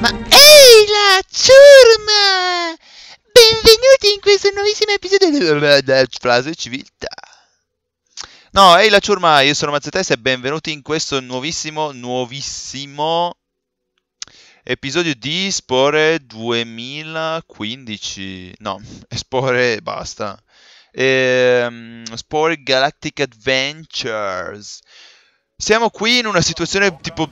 Ma ehi la ciurma! Benvenuti in questo nuovissimo episodio della frase civiltà. No, ehi la ciurma, io sono Mazzetes e benvenuti in questo nuovissimo, nuovissimo episodio di Spore 2015. No, Spore basta ehm, Spore Galactic Adventures. Siamo qui in una situazione tipo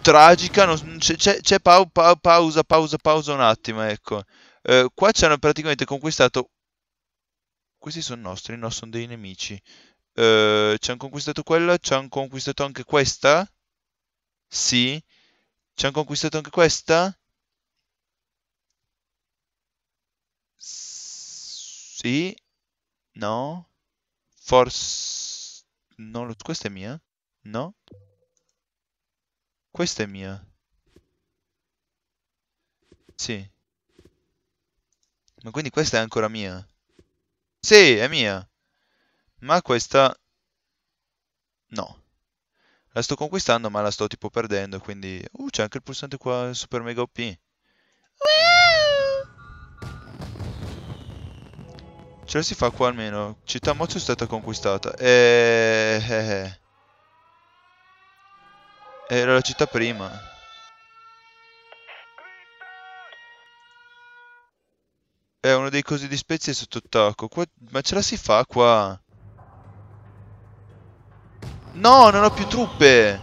tragica, c'è pa pa pausa, pausa, pausa un attimo, ecco. Eh, qua ci hanno praticamente conquistato... Questi sono nostri, no, sono dei nemici. Eh, ci hanno conquistato quella, ci hanno conquistato anche questa? Sì. Ci hanno conquistato anche questa? Sì. No? Forse... No, Questa è mia? No? Questa è mia. Sì. Ma quindi questa è ancora mia? Sì, è mia. Ma questa... No. La sto conquistando ma la sto tipo perdendo, quindi... Uh, c'è anche il pulsante qua, super mega OP. Ce cioè, la si fa qua almeno. Città Mozzo è stata conquistata. Eeeh. Eh, eh. Era la città prima. È uno dei cosi di spezie sott'attacco. Qua... Ma ce la si fa qua? No, non ho più truppe!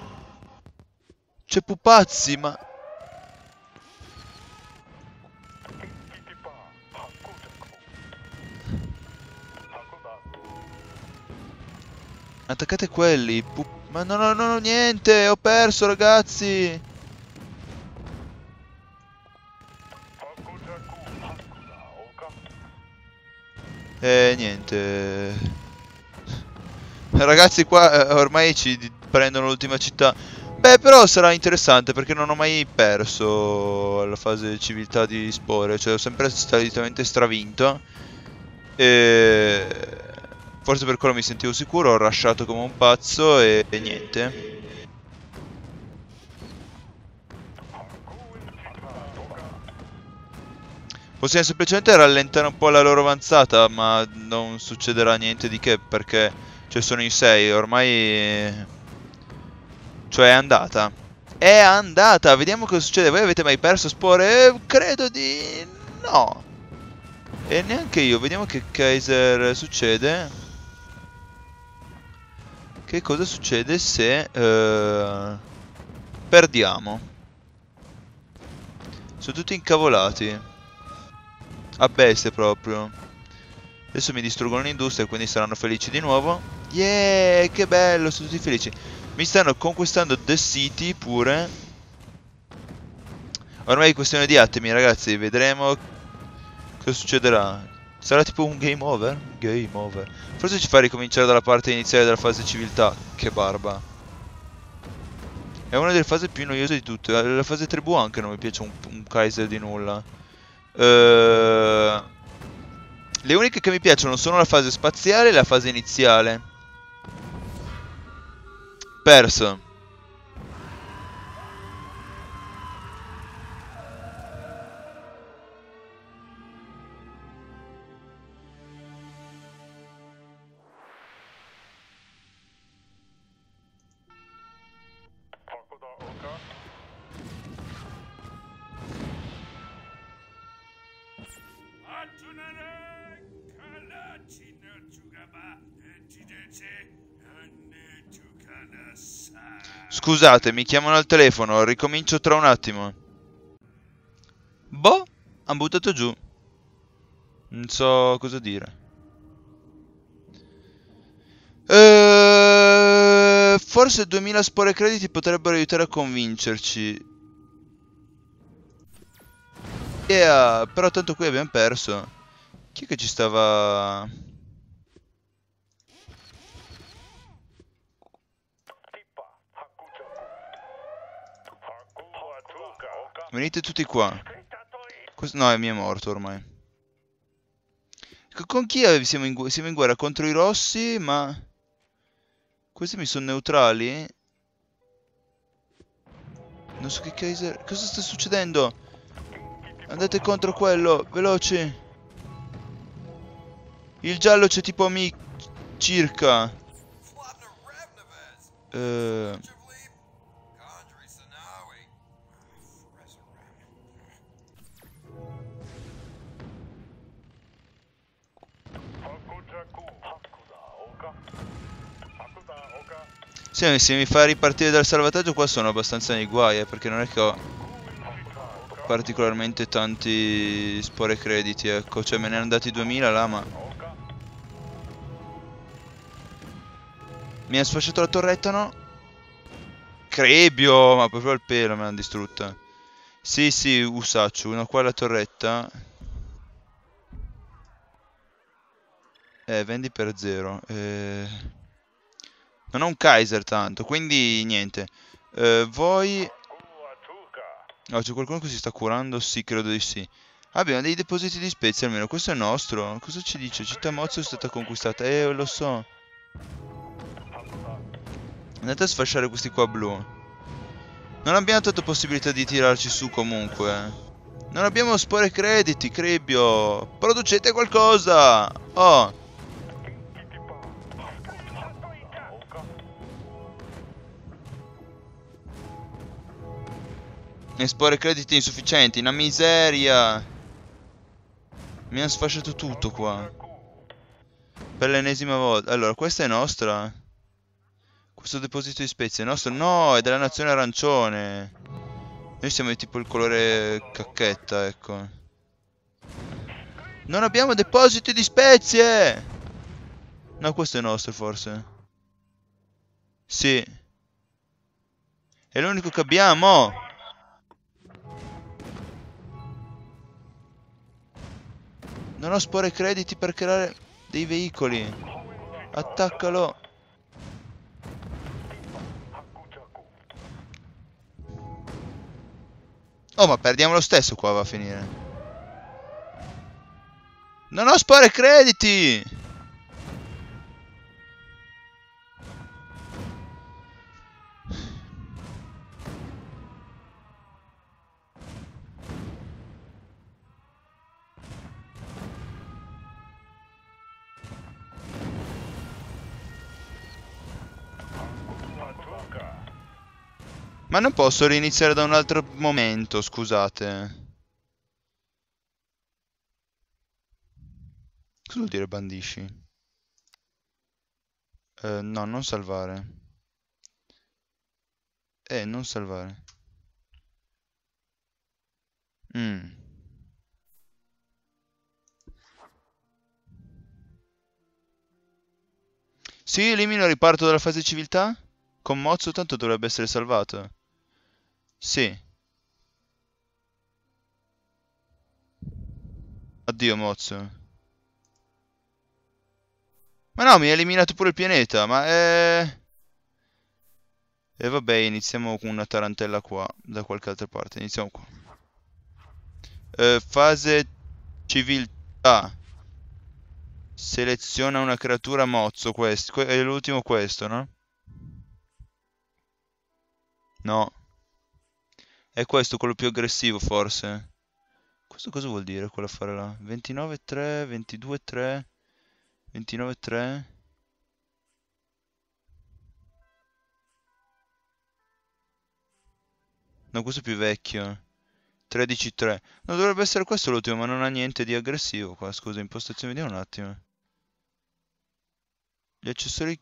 C'è pupazzi, ma... Attaccate quelli. Pu Ma non ho, no, no, niente. Ho perso, ragazzi. E eh, niente. Ragazzi, qua eh, ormai ci prendono l'ultima città. Beh, però sarà interessante perché non ho mai perso la fase civiltà di Spore, cioè ho sempre solitamente stravinto. E... Forse per quello mi sentivo sicuro, ho lasciato come un pazzo e, e niente. Possiamo semplicemente rallentare un po' la loro avanzata, ma non succederà niente di che perché cioè sono in 6, ormai cioè è andata. È andata, vediamo cosa succede. Voi avete mai perso spore? Eh, credo di no. E neanche io, vediamo che Kaiser succede. Che cosa succede se eh, perdiamo? Sono tutti incavolati. A bestia proprio. Adesso mi distruggono l'industria quindi saranno felici di nuovo. Yeah, che bello, sono tutti felici. Mi stanno conquistando The City pure. Ormai è questione di attimi ragazzi, vedremo cosa succederà. Sarà tipo un game over? Game over. Forse ci fa ricominciare dalla parte iniziale della fase civiltà. Che barba. È una delle fasi più noiose di tutte. La fase tribù anche non mi piace un, un Kaiser di nulla. Ehm... Le uniche che mi piacciono sono la fase spaziale e la fase iniziale. Perso. Scusate, mi chiamano al telefono, ricomincio tra un attimo. Boh, han buttato giù. Non so cosa dire. E... Ehm, forse 2000 spore crediti potrebbero aiutare a convincerci. Yeah, però tanto qui abbiamo perso. Chi è che ci stava... Venite tutti qua. Cos no, è morto ormai. Con chi siamo in, siamo in guerra? Contro i rossi, ma... Questi mi sono neutrali? Non so che Kaiser... Cosa sta succedendo? Andate contro quello, veloce. Il giallo c'è tipo a mi... circa. Ehm... Uh... Sì, se mi fa ripartire dal salvataggio qua sono abbastanza nei guai, eh, perché non è che ho particolarmente tanti spore crediti, ecco. Cioè me ne hanno dati 2000 là, ma... Mi ha sfasciato la torretta, no? Crebio! Ma proprio al pelo me l'hanno distrutta. Sì, sì, Usaccio. No, qua è la torretta... Eh, vendi per zero. Eh... Non ho un Kaiser tanto, quindi niente. Eh, voi... Oh, c'è qualcuno che si sta curando? Sì, credo di sì. Ah, abbiamo dei depositi di spezie almeno, questo è nostro. Cosa ci dice? Città Mozzo è stata conquistata. Eh, lo so. Andate a sfasciare questi qua blu. Non abbiamo tante possibilità di tirarci su comunque. Non abbiamo spore crediti, Crebbio. Producete qualcosa! Oh! Esporre crediti insufficienti, una miseria. Mi hanno sfasciato tutto qua. Per l'ennesima volta. Allora, questa è nostra. Questo deposito di spezie è nostro. No, è della nazione arancione. Noi siamo di tipo il colore cacchetta, ecco. Non abbiamo depositi di spezie! No, questo è nostro forse. Sì. È l'unico che abbiamo. Non ho spore crediti per creare dei veicoli. Attaccalo. Oh, ma perdiamo lo stesso qua va a finire. Non ho spore crediti! Ma non posso riniziare da un altro momento, scusate. Cosa vuol dire bandisci? Eh, no, non salvare. Eh, non salvare. Mm. Se io elimino riparto dalla fase civiltà? Con Mozzo tanto dovrebbe essere salvato. Sì. Addio, Mozzo. Ma no, mi ha eliminato pure il pianeta, ma eh... E vabbè, iniziamo con una tarantella qua, da qualche altra parte. Iniziamo qua. Eh, fase civiltà. Seleziona una creatura mozzo, questo. Que è l'ultimo questo, no? No. È questo quello più aggressivo forse. Questo cosa vuol dire quell'affare là? 29-3, 22-3, 29-3... No, questo è più vecchio. 13-3. No, dovrebbe essere questo l'ultimo, ma non ha niente di aggressivo qua. Scusa, impostazione, vediamo un attimo. Gli accessori...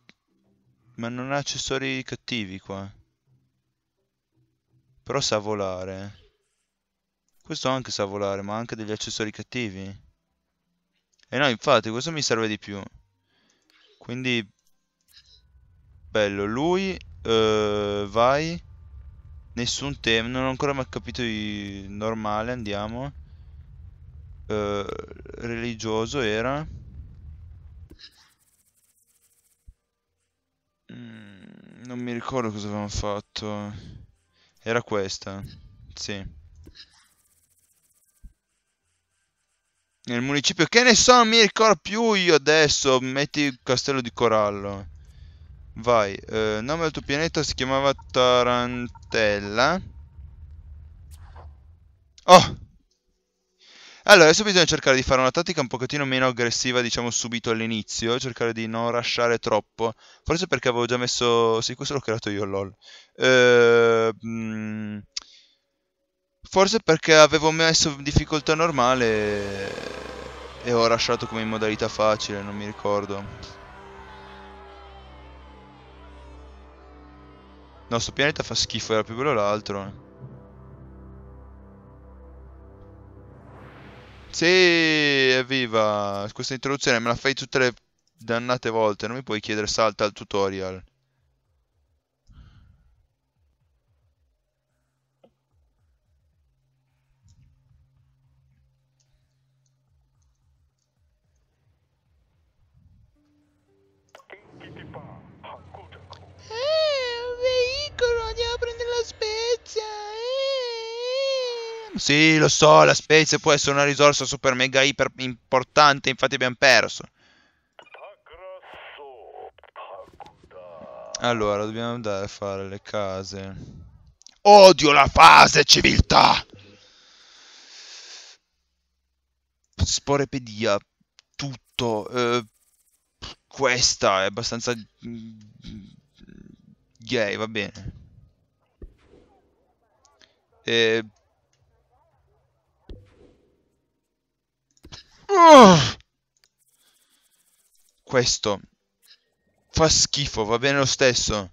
Ma non ha accessori cattivi qua. Però sa volare. Questo anche sa volare, ma ha anche degli accessori cattivi. E eh no, infatti, questo mi serve di più. Quindi... Bello, lui... Uh, vai. Nessun tema, non ho ancora mai capito di normale, andiamo. Uh, religioso era. Mm, non mi ricordo cosa avevamo fatto. Era questa. Sì. Nel municipio. Che ne so, non mi ricordo più io adesso. Metti il castello di corallo. Vai. Eh, nome del tuo pianeta si chiamava Tarantella. Oh! Allora, adesso bisogna cercare di fare una tattica un pochettino meno aggressiva, diciamo, subito all'inizio, cercare di non rushare troppo, forse perché avevo già messo... sì, questo l'ho creato io, lol. Ehm... Mm, forse perché avevo messo difficoltà normale e ho lasciato come in modalità facile, non mi ricordo. No, sto pianeta fa schifo, era più bello l'altro. Sì, evviva! Questa introduzione me la fai tutte le dannate volte, non mi puoi chiedere salta al tutorial. Sì, lo so, la Spezia può essere una risorsa super mega iper importante, infatti abbiamo perso. Allora, dobbiamo andare a fare le case. Odio la fase civiltà! Sporepedia, tutto. Eh, questa è abbastanza... Mm, gay, va bene. Eh, Questo fa schifo, va bene lo stesso.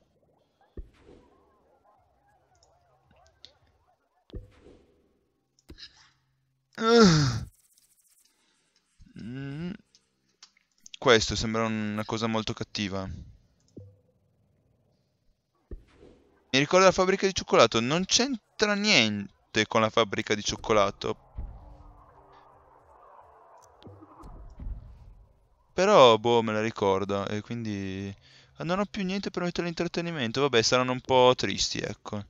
Questo sembra una cosa molto cattiva. Mi ricorda la fabbrica di cioccolato. Non c'entra niente con la fabbrica di cioccolato. Però, boh, me la ricordo e quindi... Ah, non ho più niente per mettere l'intrattenimento. Vabbè, saranno un po' tristi, ecco.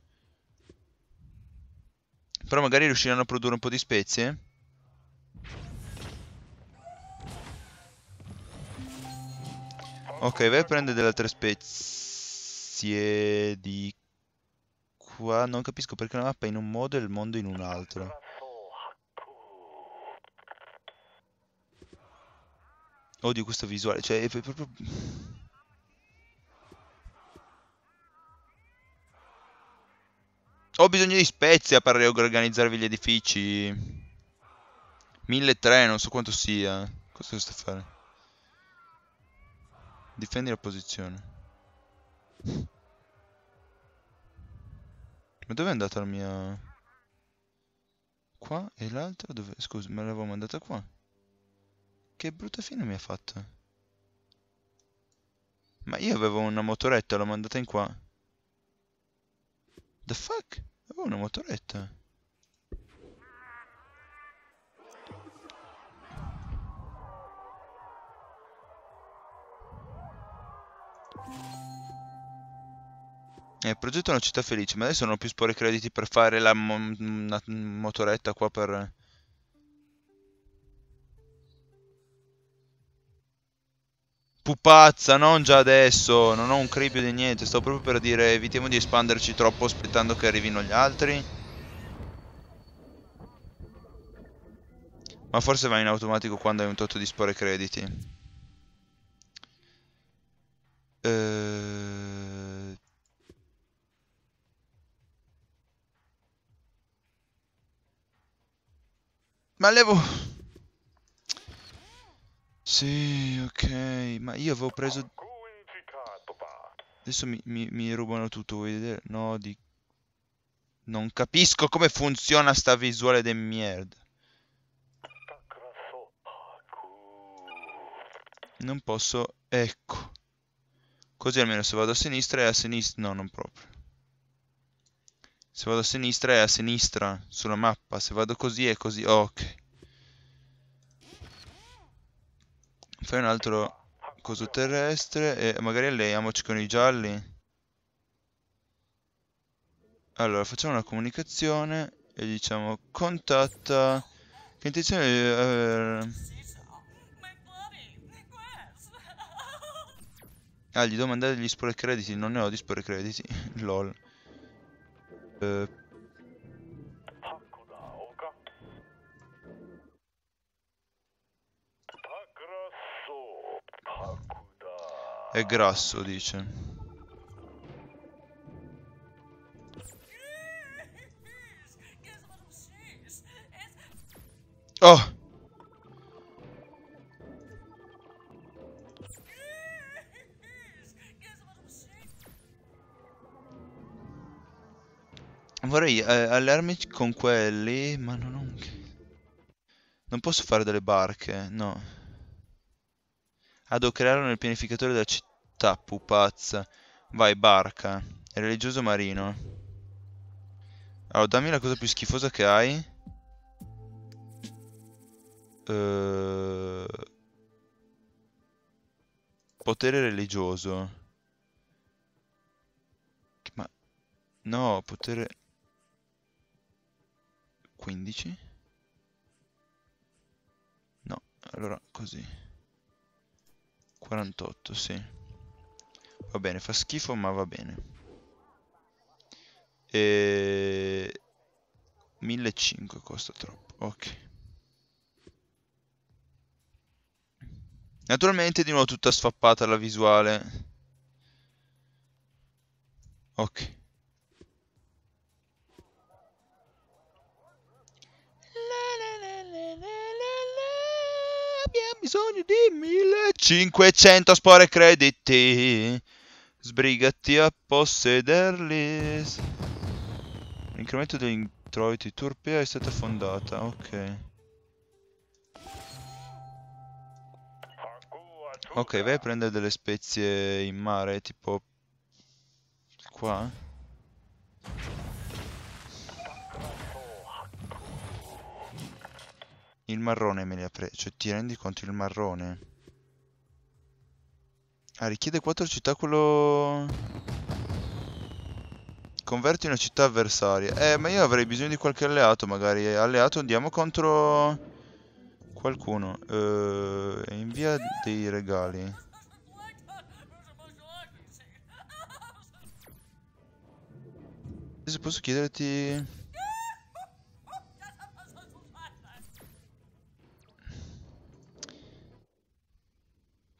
Però magari riusciranno a produrre un po' di spezie. Ok, vai a prendere delle altre spezie di qua. Non capisco perché la mappa è in un modo e il mondo in un altro. odio questo visuale, cioè è proprio... Ho bisogno di spezia per riorganizzarvi gli edifici. 1300, non so quanto sia. Cosa sto a fare? Difendi la posizione. Ma dove è andata la mia... Qua e l'altra? Dove... Scusa, me l'avevo mandata qua. Che brutta fine mi ha fatto. Ma io avevo una motoretta, l'ho mandata in qua. The fuck? Avevo una motoretta. Eh, progetto una città felice, ma adesso non ho più spore crediti per fare la mo motoretta qua per... Pupazza, non già adesso, non ho un creepio di niente, sto proprio per dire evitiamo di espanderci troppo aspettando che arrivino gli altri. Ma forse va in automatico quando hai un tot di spore crediti. Eh... Ma levo... Sì, ok, ma io avevo preso... Adesso mi, mi, mi rubano tutto, vuoi vedere? No, di... Non capisco come funziona sta visuale del merda. Non posso... Ecco. Così almeno se vado a sinistra è a sinistra... No, non proprio. Se vado a sinistra è a sinistra sulla mappa. Se vado così è così. ok. Fai un altro coso terrestre e magari alleiamoci con i gialli. Allora, facciamo una comunicazione e diciamo contatta... Che intenzione di eh, aver... Ah, gli devo mandare gli spore crediti, non ne ho di spore crediti, lol. Eh, È grasso, dice. Oh! Vorrei eh, allarmi con quelli, ma non ho Non posso fare delle barche, no. Ah, devo crearlo nel pianificatore della città. Tappu, pazza. Vai, barca. Religioso marino. Allora, dammi la cosa più schifosa che hai. Uh... Potere religioso. Ma... No, potere... 15? No, allora così. 48, sì. Va bene, fa schifo ma va bene. E... 1500 costa troppo, ok. Naturalmente di nuovo tutta sfappata la visuale. Ok. Abbiamo bisogno di 1500 spore crediti. Sbrigati a possederli. L'incremento degli introiti. Turpia è stata fondata. Ok. Ok, vai a prendere delle spezie in mare, tipo... Qua. Il marrone me li ha preso, Cioè, ti rendi conto il marrone? Ah, richiede 4 città quello... Converti una città avversaria. Eh, ma io avrei bisogno di qualche alleato, magari. Alleato, andiamo contro... Qualcuno. Uh, eh, invia dei regali. Adesso posso chiederti...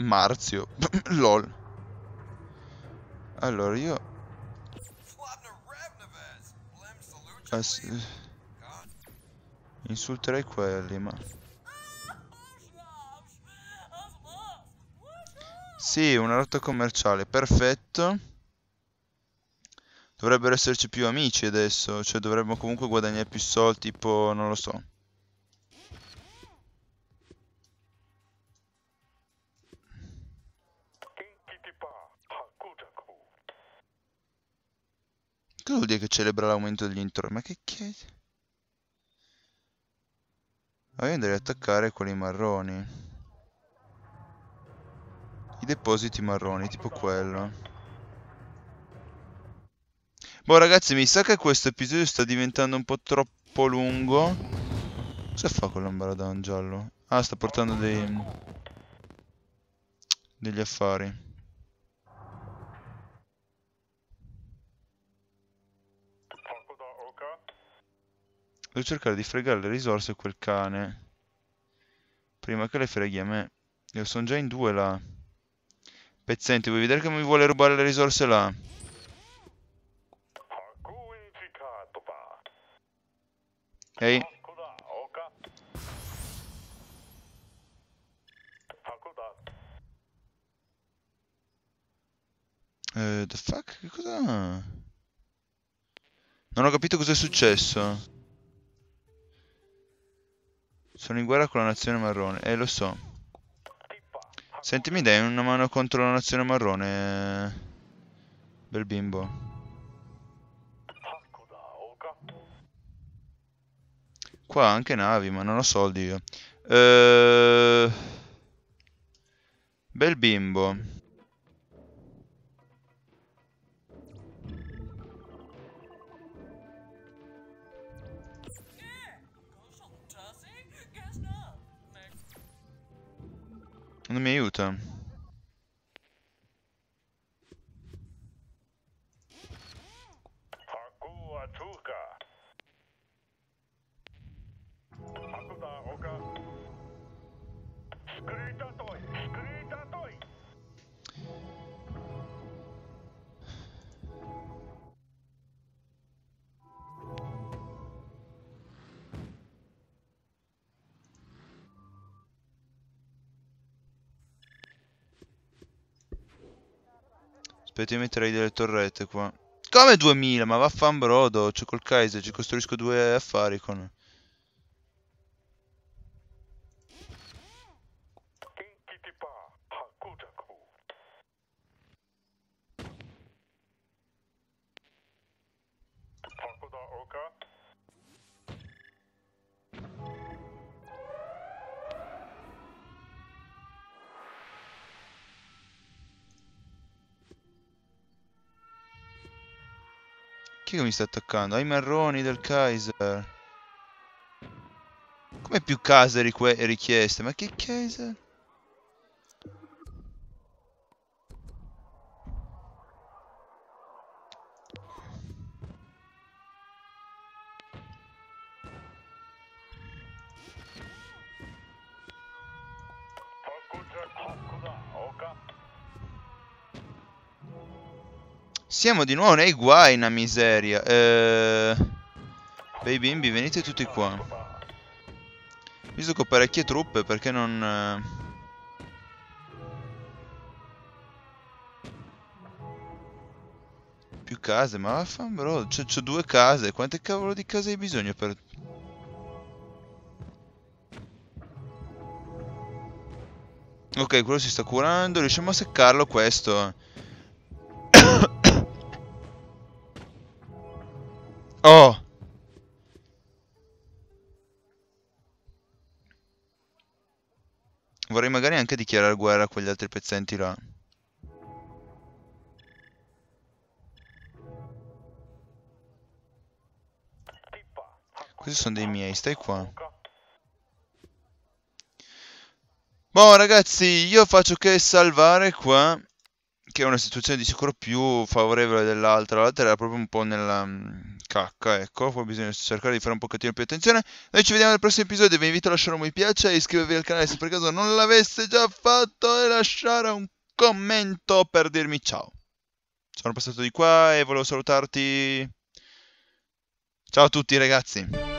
Marzio. LOL. Allora io... As... Ah, Insulterei quelli, ma... Sì, una rotta commerciale, perfetto. Dovrebbero esserci più amici adesso, cioè dovremmo comunque guadagnare più soldi, tipo, non lo so. vuol dire che celebra l'aumento degli introiti? Ma che chiedi? Ma io andrei ad attaccare quelli marroni. I depositi marroni, tipo quello. Boh ragazzi, mi sa che questo episodio sta diventando un po' troppo lungo. Cosa fa con quell'ambaradon giallo? Ah, sta portando dei... degli affari. Devo cercare di fregare le risorse a quel cane. Prima che le freghi a me. Io sono già in due là. Pezzente, vuoi vedere che mi vuole rubare le risorse là? Ehi. Uh, the fuck? Che cosa? Non ho capito cosa è successo. Sono in guerra con la nazione marrone. Eh, lo so. Sentimi dai una mano contro la nazione marrone? Eh, bel bimbo. Qua anche navi, ma non ho soldi io. Uh... Bel bimbo. No meio, tá. Aspetta, io metterei delle torrette qua. Come 2000? Ma vaffan brodo, c'è col Kaiser, ci costruisco due affari con... Chi mi sta attaccando? Ai marroni del Kaiser. Come più case richieste? Ma che Kaiser? Siamo di nuovo nei guai, una miseria. Eh... Bei bimbi, venite tutti qua. Visto che ho parecchie truppe, perché non... Eh, più case, ma vaffan bro, oh, c'ho due case. Quante cavolo di case hai bisogno per... Ok, quello si sta curando. Riusciamo a seccarlo questo. Oh! Vorrei magari anche dichiarare guerra a quegli altri pezzenti là. Questi sono dei miei, stai qua. Boh ragazzi, io faccio che salvare qua che è una situazione di sicuro più favorevole dell'altra. L'altra era proprio un po' nella mm, cacca, ecco. Poi bisogna cercare di fare un pochettino più attenzione. Noi ci vediamo nel prossimo episodio. Vi invito a lasciare un mi piace e iscrivervi al canale se per caso non l'aveste già fatto e lasciare un commento per dirmi ciao. Sono passato di qua e volevo salutarti. Ciao a tutti ragazzi.